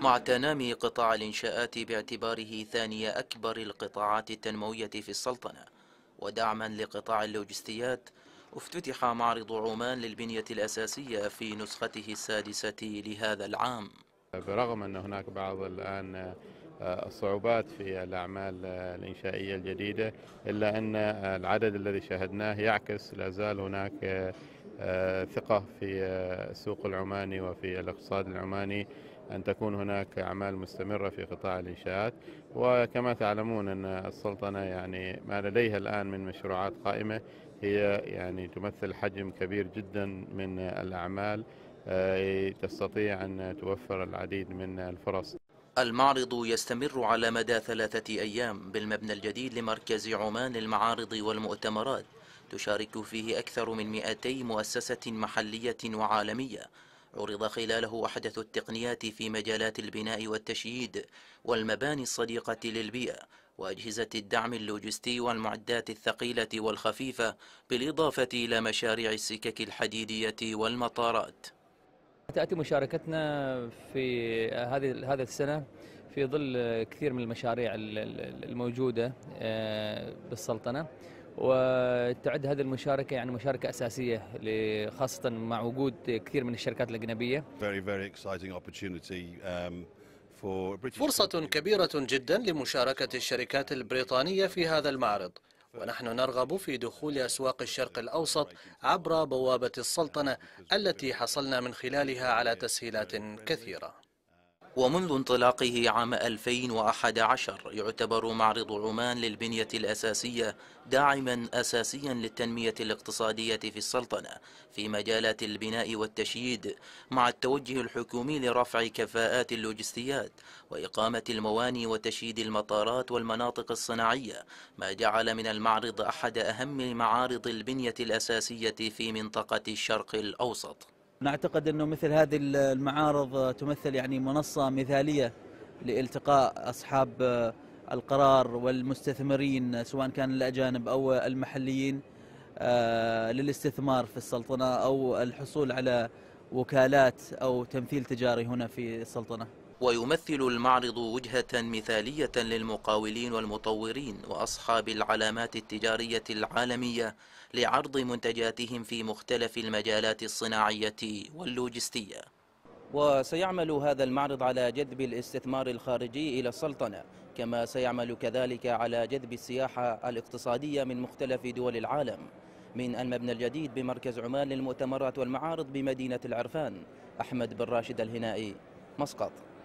مع تنامي قطاع الإنشاءات باعتباره ثاني أكبر القطاعات التنموية في السلطنة ودعما لقطاع اللوجستيات افتتح معرض عمان للبنية الأساسية في نسخته السادسة لهذا العام برغم أن هناك بعض الآن آه، الصعوبات في الأعمال آه، الإنشائية الجديدة إلا أن آه، العدد الذي شاهدناه يعكس لا زال هناك ثقة في السوق العماني وفي الاقتصاد العماني أن تكون هناك أعمال مستمرة في قطاع الإنشاءات وكما تعلمون أن السلطنة يعني ما لديها الآن من مشروعات قائمة هي يعني تمثل حجم كبير جدا من الأعمال آه، تستطيع أن توفر العديد من الفرص المعرض يستمر على مدى ثلاثة أيام بالمبنى الجديد لمركز عمان للمعارض والمؤتمرات تشارك فيه أكثر من 200 مؤسسة محلية وعالمية عرض خلاله أحدث التقنيات في مجالات البناء والتشييد والمباني الصديقة للبيئة وأجهزة الدعم اللوجستي والمعدات الثقيلة والخفيفة بالإضافة إلى مشاريع السكك الحديدية والمطارات تأتي مشاركتنا في هذه هذا السنة في ظل كثير من المشاريع الموجودة آه، بالسلطنة وتعد هذه المشاركة يعني مشاركة أساسية خاصة مع وجود كثير من الشركات الأجنبية. Very very exciting opportunity. Um... فرصة كبيرة جدا لمشاركة الشركات البريطانية في هذا المعرض ونحن نرغب في دخول أسواق الشرق الأوسط عبر بوابة السلطنة التي حصلنا من خلالها على تسهيلات كثيرة ومنذ انطلاقه عام 2011 يعتبر معرض عمان للبنية الأساسية داعما أساسيا للتنمية الاقتصادية في السلطنة في مجالات البناء والتشييد مع التوجه الحكومي لرفع كفاءات اللوجستيات وإقامة المواني وتشييد المطارات والمناطق الصناعية ما جعل من المعرض أحد أهم معارض البنية الأساسية في منطقة الشرق الأوسط نعتقد أنه مثل هذه المعارض تمثل يعني منصة مثالية لالتقاء أصحاب القرار والمستثمرين سواء كان الأجانب أو المحليين آه، للاستثمار في السلطنة أو الحصول على وكالات أو تمثيل تجاري هنا في السلطنة ويمثل المعرض وجهة مثالية للمقاولين والمطورين وأصحاب العلامات التجارية العالمية لعرض منتجاتهم في مختلف المجالات الصناعية واللوجستية وسيعمل هذا المعرض على جذب الاستثمار الخارجي إلى السلطنة كما سيعمل كذلك على جذب السياحة الاقتصادية من مختلف دول العالم من المبنى الجديد بمركز عمان للمؤتمرات والمعارض بمدينة العرفان أحمد بن راشد الهنائي مسقط